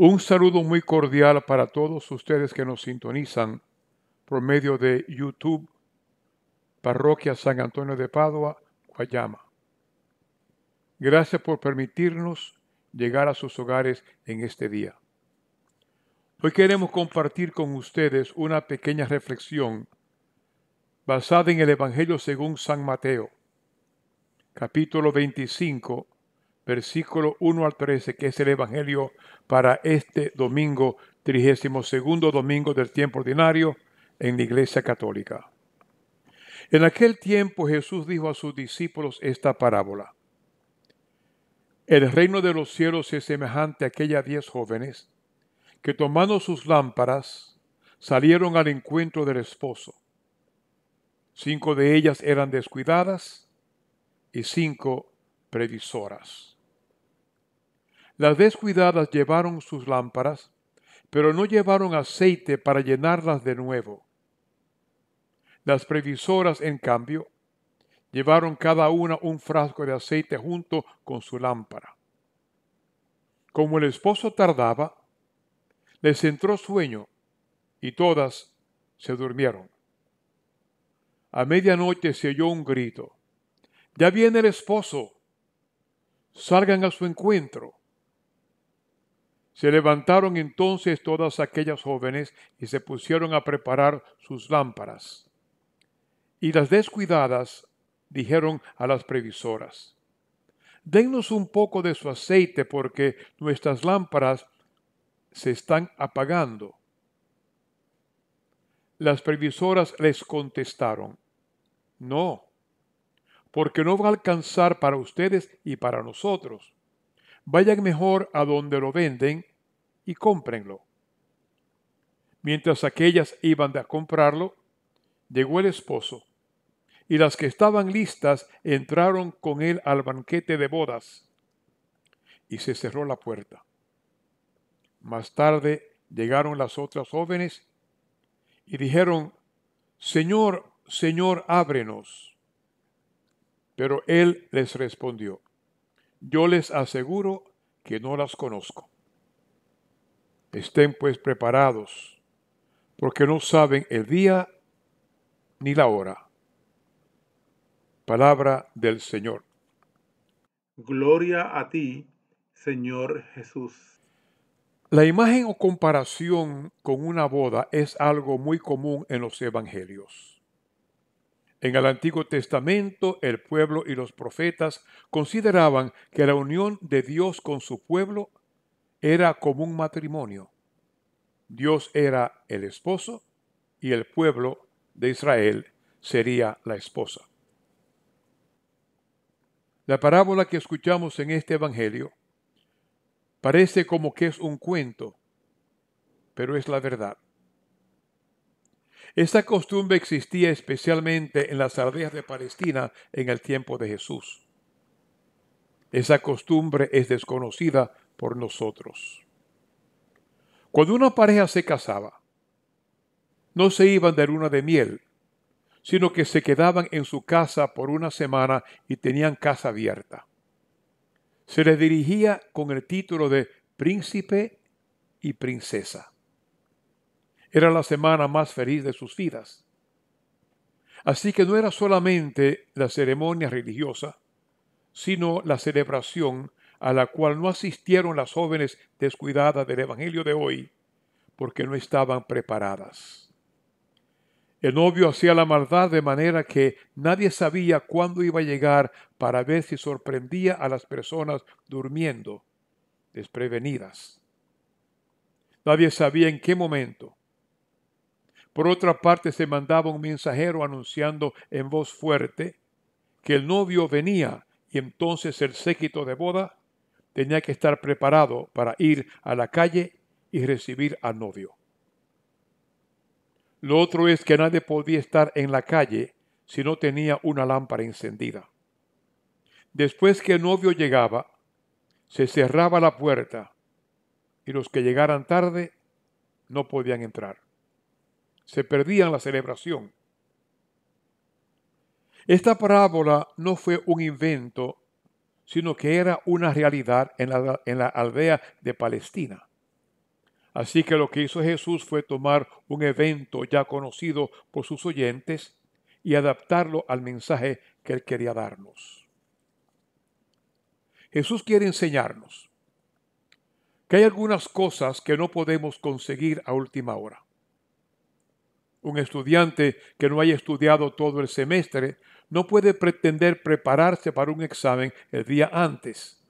Un saludo muy cordial para todos ustedes que nos sintonizan por medio de YouTube, Parroquia San Antonio de Padua, Guayama. Gracias por permitirnos llegar a sus hogares en este día. Hoy queremos compartir con ustedes una pequeña reflexión basada en el Evangelio según San Mateo, capítulo 25, versículo 1 al 13, que es el Evangelio para este domingo, 32 domingo del tiempo ordinario en la Iglesia Católica. En aquel tiempo Jesús dijo a sus discípulos esta parábola. El reino de los cielos es semejante a aquella diez jóvenes que tomando sus lámparas salieron al encuentro del esposo. Cinco de ellas eran descuidadas y cinco previsoras. Las descuidadas llevaron sus lámparas, pero no llevaron aceite para llenarlas de nuevo. Las previsoras, en cambio, llevaron cada una un frasco de aceite junto con su lámpara. Como el esposo tardaba, les entró sueño y todas se durmieron. A medianoche se oyó un grito. Ya viene el esposo. Salgan a su encuentro. Se levantaron entonces todas aquellas jóvenes y se pusieron a preparar sus lámparas. Y las descuidadas dijeron a las previsoras, Dennos un poco de su aceite porque nuestras lámparas se están apagando. Las previsoras les contestaron, No, porque no va a alcanzar para ustedes y para nosotros. Vayan mejor a donde lo venden y cómprenlo. Mientras aquellas iban a comprarlo, llegó el esposo, y las que estaban listas entraron con él al banquete de bodas, y se cerró la puerta. Más tarde llegaron las otras jóvenes y dijeron, Señor, Señor, ábrenos. Pero él les respondió, yo les aseguro que no las conozco. Estén pues preparados, porque no saben el día ni la hora. Palabra del Señor. Gloria a ti, Señor Jesús. La imagen o comparación con una boda es algo muy común en los evangelios. En el Antiguo Testamento, el pueblo y los profetas consideraban que la unión de Dios con su pueblo era como un matrimonio. Dios era el esposo y el pueblo de Israel sería la esposa. La parábola que escuchamos en este Evangelio parece como que es un cuento, pero es la verdad. Esta costumbre existía especialmente en las aldeas de Palestina en el tiempo de Jesús. Esa costumbre es desconocida por nosotros. Cuando una pareja se casaba, no se iban de luna de miel, sino que se quedaban en su casa por una semana y tenían casa abierta. Se les dirigía con el título de príncipe y princesa. Era la semana más feliz de sus vidas. Así que no era solamente la ceremonia religiosa, sino la celebración a la cual no asistieron las jóvenes descuidadas del Evangelio de hoy porque no estaban preparadas. El novio hacía la maldad de manera que nadie sabía cuándo iba a llegar para ver si sorprendía a las personas durmiendo, desprevenidas. Nadie sabía en qué momento. Por otra parte, se mandaba un mensajero anunciando en voz fuerte que el novio venía y entonces el séquito de boda tenía que estar preparado para ir a la calle y recibir al novio. Lo otro es que nadie podía estar en la calle si no tenía una lámpara encendida. Después que el novio llegaba, se cerraba la puerta y los que llegaran tarde no podían entrar. Se perdían la celebración. Esta parábola no fue un invento sino que era una realidad en la, en la aldea de Palestina. Así que lo que hizo Jesús fue tomar un evento ya conocido por sus oyentes y adaptarlo al mensaje que él quería darnos. Jesús quiere enseñarnos que hay algunas cosas que no podemos conseguir a última hora. Un estudiante que no haya estudiado todo el semestre no puede pretender prepararse para un examen el día antes.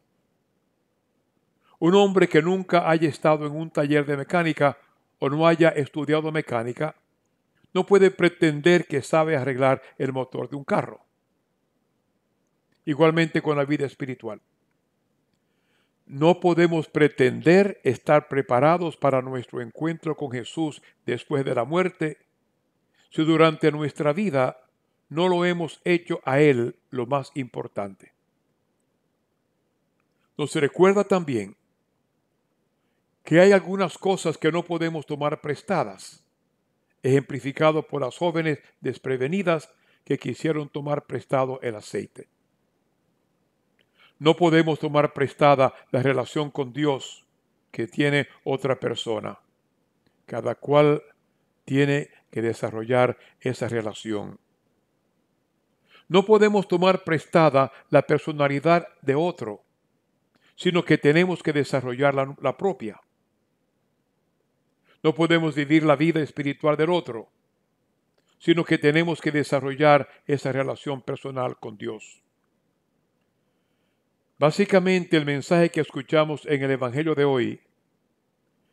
Un hombre que nunca haya estado en un taller de mecánica o no haya estudiado mecánica no puede pretender que sabe arreglar el motor de un carro. Igualmente con la vida espiritual. No podemos pretender estar preparados para nuestro encuentro con Jesús después de la muerte si durante nuestra vida no lo hemos hecho a Él lo más importante. Nos recuerda también que hay algunas cosas que no podemos tomar prestadas, ejemplificado por las jóvenes desprevenidas que quisieron tomar prestado el aceite. No podemos tomar prestada la relación con Dios que tiene otra persona. Cada cual tiene que desarrollar esa relación. No podemos tomar prestada la personalidad de otro, sino que tenemos que desarrollar la, propia. No podemos vivir la vida espiritual del otro, sino que tenemos que desarrollar esa relación personal con Dios. Básicamente el mensaje que escuchamos en el Evangelio de hoy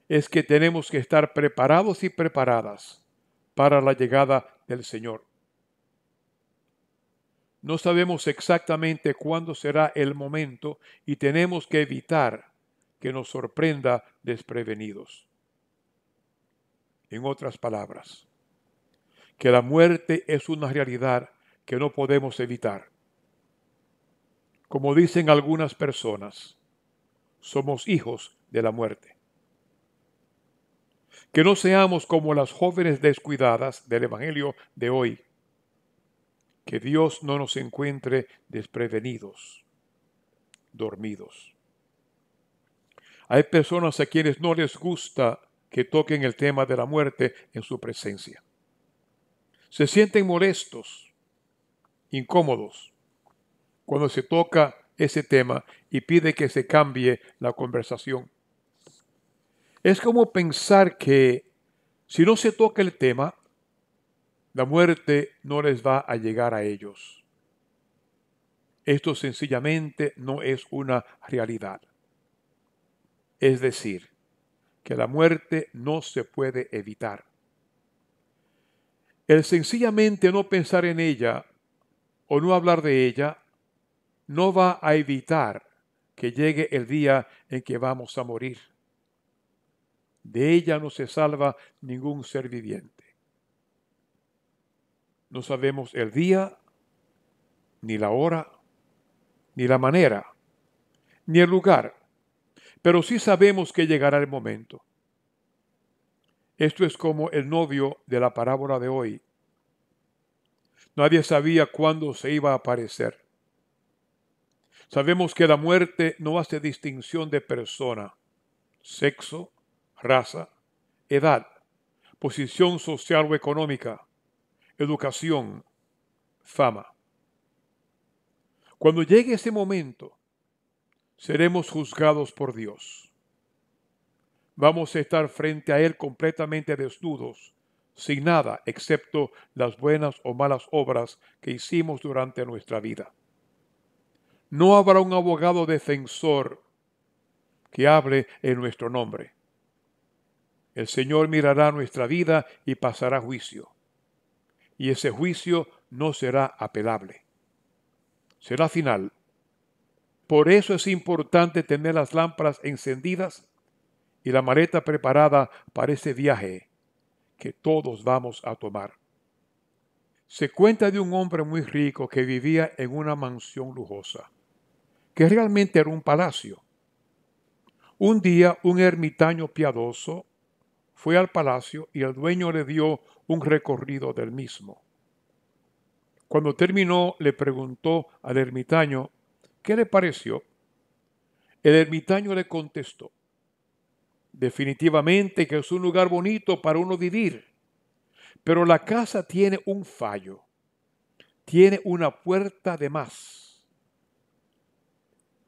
es que tenemos que estar preparados y preparadas para la llegada del Señor. No sabemos exactamente cuándo será el momento y tenemos que evitar que nos sorprenda desprevenidos. En otras palabras, que la muerte es una realidad que no podemos evitar. Como dicen algunas personas, somos hijos de la muerte que no seamos como las jóvenes descuidadas del Evangelio de hoy. Que Dios no nos encuentre desprevenidos, dormidos. Hay personas a quienes no les gusta que toquen el tema de la muerte en su presencia. Se sienten molestos, incómodos, cuando se toca ese tema y pide que se cambie la conversación. Es como pensar que si no se toca el tema, la muerte no les va a llegar a ellos. Esto sencillamente no es una realidad. Es decir, que la muerte no se puede evitar. El sencillamente no pensar en ella o no hablar de ella no va a evitar que llegue el día en que vamos a morir de ella no se salva ningún ser viviente. No sabemos el día, ni la hora, ni la manera, ni el lugar, pero sí sabemos que llegará el momento. Esto es como el novio de la parábola de hoy. Nadie sabía cuándo se iba a aparecer. Sabemos que la muerte no hace distinción de persona, sexo, raza, edad, posición social o económica, educación, fama. Cuando llegue ese momento, seremos juzgados por Dios. Vamos a estar frente a Él completamente desnudos, sin nada excepto las buenas o malas obras que hicimos durante nuestra vida. No habrá un abogado defensor que hable en nuestro nombre. El Señor mirará nuestra vida y pasará juicio. Y ese juicio no será apelable. Será final. Por eso es importante tener las lámparas encendidas y la maleta preparada para ese viaje que todos vamos a tomar. Se cuenta de un hombre muy rico que vivía en una mansión lujosa, que realmente era un palacio. Un día un ermitaño piadoso fue al palacio y el dueño le dio un recorrido del mismo. Cuando terminó, le preguntó al ermitaño qué le pareció. El ermitaño le contestó, definitivamente que es un lugar bonito para uno vivir, pero la casa tiene un fallo, tiene una puerta de más.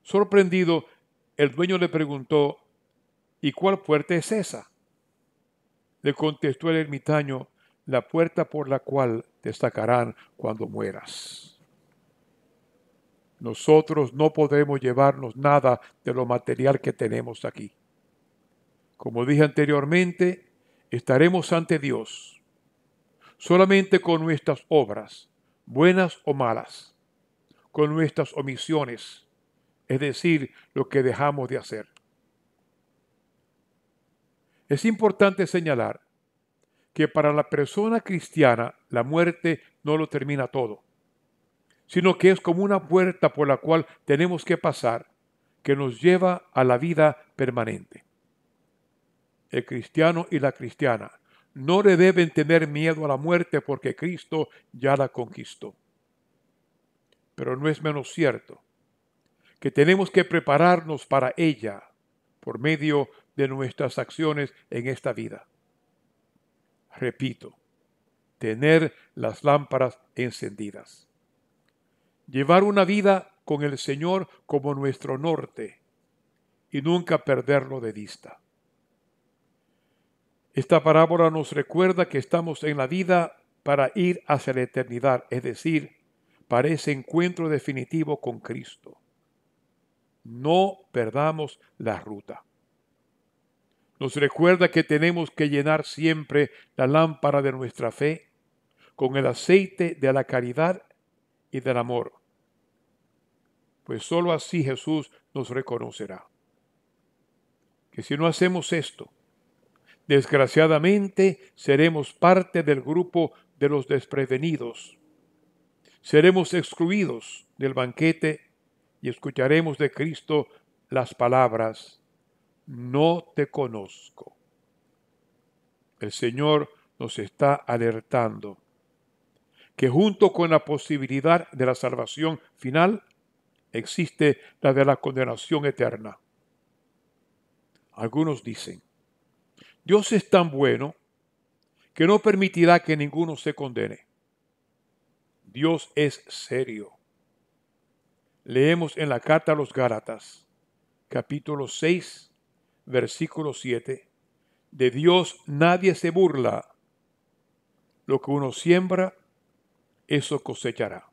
Sorprendido, el dueño le preguntó, ¿y cuál puerta es esa? Le contestó el ermitaño, la puerta por la cual te sacarán cuando mueras. Nosotros no podemos llevarnos nada de lo material que tenemos aquí. Como dije anteriormente, estaremos ante Dios solamente con nuestras obras, buenas o malas, con nuestras omisiones, es decir, lo que dejamos de hacer. Es importante señalar que para la persona cristiana la muerte no lo termina todo, sino que es como una puerta por la cual tenemos que pasar que nos lleva a la vida permanente. El cristiano y la cristiana no le deben tener miedo a la muerte porque Cristo ya la conquistó. Pero no es menos cierto que tenemos que prepararnos para ella por medio de nuestras acciones en esta vida. Repito, tener las lámparas encendidas. Llevar una vida con el Señor como nuestro norte y nunca perderlo de vista. Esta parábola nos recuerda que estamos en la vida para ir hacia la eternidad, es decir, para ese encuentro definitivo con Cristo. No perdamos la ruta nos recuerda que tenemos que llenar siempre la lámpara de nuestra fe con el aceite de la caridad y del amor, pues sólo así Jesús nos reconocerá. Que si no hacemos esto, desgraciadamente seremos parte del grupo de los desprevenidos, seremos excluidos del banquete y escucharemos de Cristo las palabras no te conozco. El Señor nos está alertando que junto con la posibilidad de la salvación final, existe la de la condenación eterna. Algunos dicen, Dios es tan bueno que no permitirá que ninguno se condene. Dios es serio. Leemos en la carta a los Gálatas, capítulo 6, versículo 7. De Dios nadie se burla. Lo que uno siembra, eso cosechará.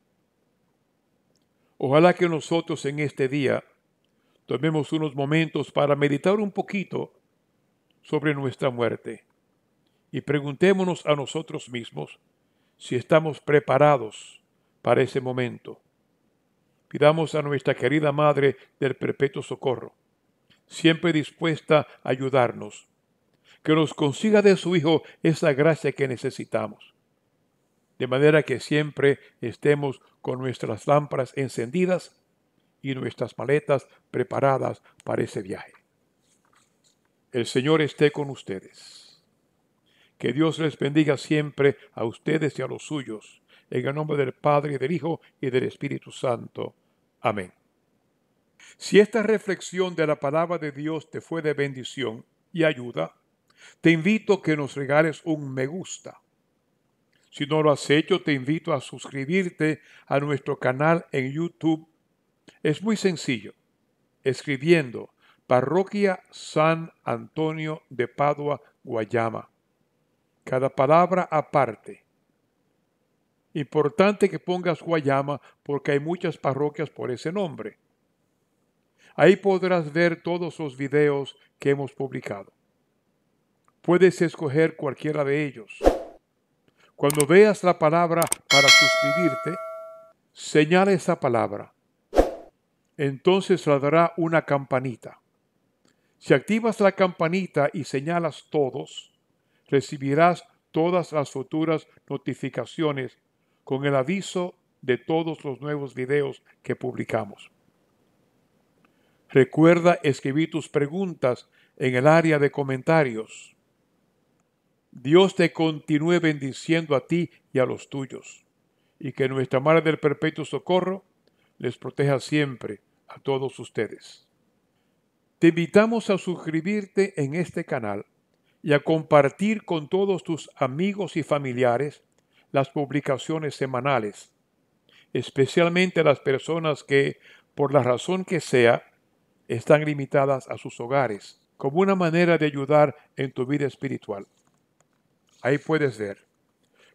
Ojalá que nosotros en este día tomemos unos momentos para meditar un poquito sobre nuestra muerte y preguntémonos a nosotros mismos si estamos preparados para ese momento. Pidamos a nuestra querida Madre del Perpetuo Socorro siempre dispuesta a ayudarnos. Que nos consiga de su Hijo esa gracia que necesitamos. De manera que siempre estemos con nuestras lámparas encendidas y nuestras maletas preparadas para ese viaje. El Señor esté con ustedes. Que Dios les bendiga siempre a ustedes y a los suyos. En el nombre del Padre, del Hijo y del Espíritu Santo. Amén. Si esta reflexión de la palabra de Dios te fue de bendición y ayuda, te invito a que nos regales un me gusta. Si no lo has hecho, te invito a suscribirte a nuestro canal en YouTube. Es muy sencillo. Escribiendo Parroquia San Antonio de Padua, Guayama. Cada palabra aparte. Importante que pongas Guayama porque hay muchas parroquias por ese nombre. Ahí podrás ver todos los videos que hemos publicado. Puedes escoger cualquiera de ellos. Cuando veas la palabra para suscribirte, señala esa palabra. Entonces la dará una campanita. Si activas la campanita y señalas todos, recibirás todas las futuras notificaciones con el aviso de todos los nuevos videos que publicamos. Recuerda escribir tus preguntas en el área de comentarios. Dios te continúe bendiciendo a ti y a los tuyos, y que nuestra Madre del Perpetuo Socorro les proteja siempre a todos ustedes. Te invitamos a suscribirte en este canal y a compartir con todos tus amigos y familiares las publicaciones semanales, especialmente las personas que, por la razón que sea, están limitadas a sus hogares, como una manera de ayudar en tu vida espiritual. Ahí puedes ver.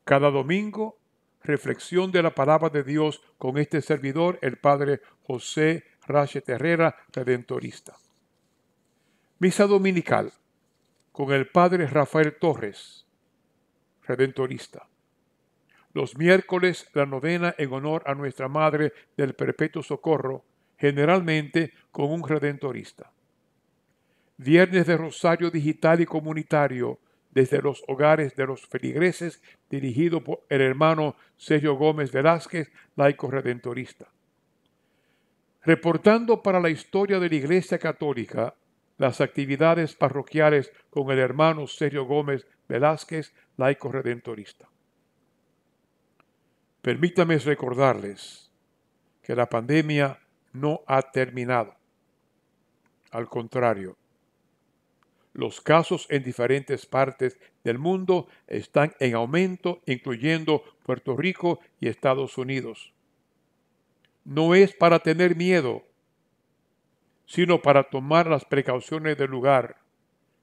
Cada domingo, reflexión de la palabra de Dios con este servidor, el Padre José Rache Herrera, redentorista. Misa dominical con el Padre Rafael Torres, redentorista. Los miércoles, la novena en honor a nuestra Madre del Perpetuo Socorro, generalmente con un redentorista. Viernes de Rosario Digital y Comunitario desde los hogares de los feligreses, dirigido por el hermano Sergio Gómez Velázquez, laico redentorista. Reportando para la historia de la Iglesia Católica las actividades parroquiales con el hermano Sergio Gómez Velázquez, laico redentorista. Permítame recordarles que la pandemia no ha terminado. Al contrario, los casos en diferentes partes del mundo están en aumento, incluyendo Puerto Rico y Estados Unidos. No es para tener miedo, sino para tomar las precauciones del lugar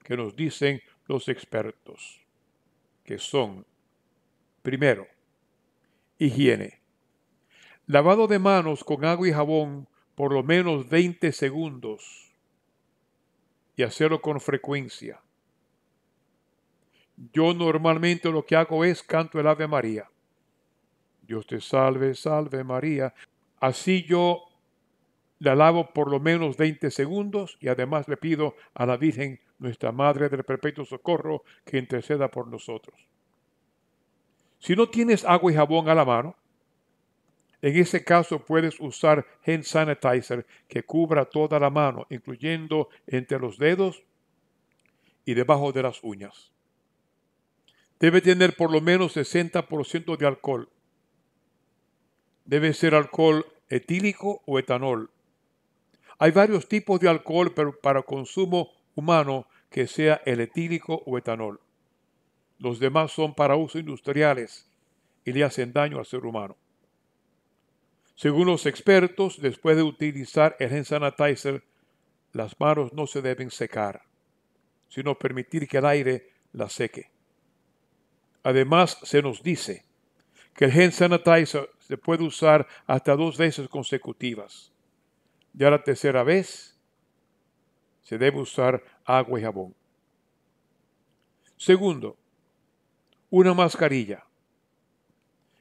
que nos dicen los expertos, que son, primero, higiene. Lavado de manos con agua y jabón por lo menos 20 segundos y hacerlo con frecuencia. Yo normalmente lo que hago es canto el Ave María. Dios te salve, salve María. Así yo la alabo por lo menos 20 segundos y además le pido a la Virgen, nuestra Madre del Perpetuo Socorro, que interceda por nosotros. Si no tienes agua y jabón a la mano, en ese caso puedes usar hand sanitizer que cubra toda la mano, incluyendo entre los dedos y debajo de las uñas. Debe tener por lo menos 60% de alcohol. Debe ser alcohol etílico o etanol. Hay varios tipos de alcohol para consumo humano que sea el etílico o etanol. Los demás son para uso industriales y le hacen daño al ser humano. Según los expertos, después de utilizar el hand sanitizer, las manos no se deben secar, sino permitir que el aire las seque. Además, se nos dice que el hand sanitizer se puede usar hasta dos veces consecutivas. Ya la tercera vez se debe usar agua y jabón. Segundo, una mascarilla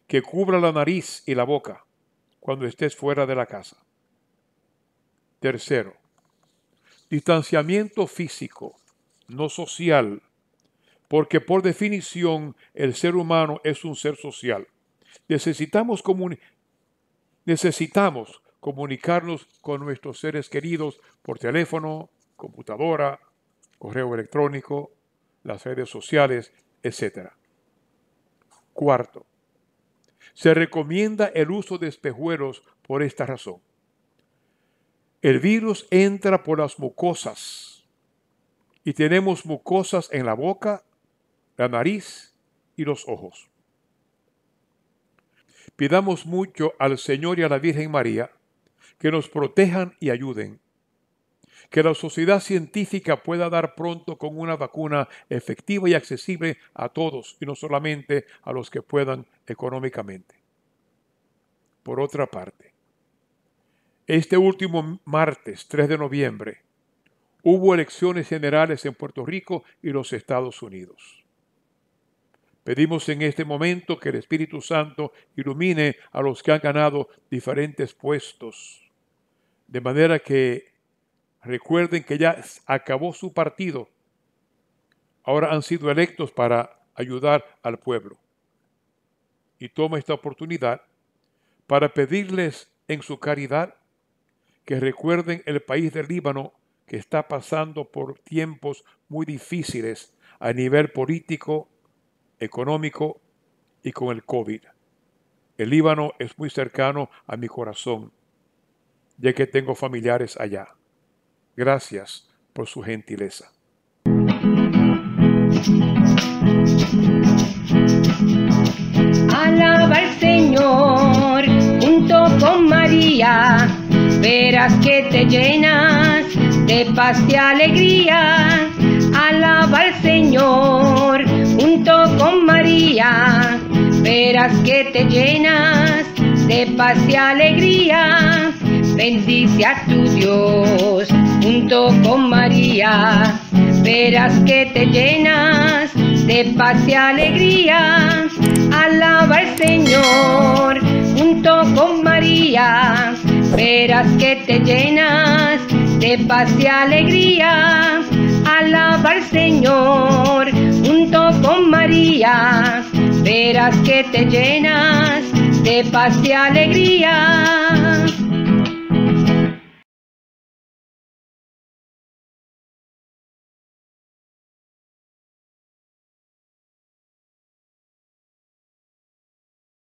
que cubra la nariz y la boca cuando estés fuera de la casa. Tercero, distanciamiento físico, no social, porque por definición el ser humano es un ser social. Necesitamos, comunicarnos con nuestros seres queridos por teléfono, computadora, correo electrónico, las redes sociales, etc. Cuarto, se recomienda el uso de espejuelos por esta razón. El virus entra por las mucosas y tenemos mucosas en la boca, la nariz y los ojos. Pidamos mucho al Señor y a la Virgen María que nos protejan y ayuden que la sociedad científica pueda dar pronto con una vacuna efectiva y accesible a todos y no solamente a los que puedan económicamente. Por otra parte, este último martes 3 de noviembre hubo elecciones generales en Puerto Rico y los Estados Unidos. Pedimos en este momento que el Espíritu Santo ilumine a los que han ganado diferentes puestos, de manera que Recuerden que ya acabó su partido. Ahora han sido electos para ayudar al pueblo. Y toma esta oportunidad para pedirles en su caridad que recuerden el país del Líbano que está pasando por tiempos muy difíciles a nivel político, económico y con el COVID. El Líbano es muy cercano a mi corazón, ya que tengo familiares allá. Gracias por su gentileza. Alaba al Señor junto con María, verás que te llenas de paz y alegría. Alaba al Señor junto con María, verás que te llenas de paz y alegría. Bendice a tu Dios junto con María, verás que te llenas de paz y alegría. Alaba al Señor junto con María, verás que te llenas de paz y alegría. Alaba al Señor junto con María, verás que te llenas de paz y alegría.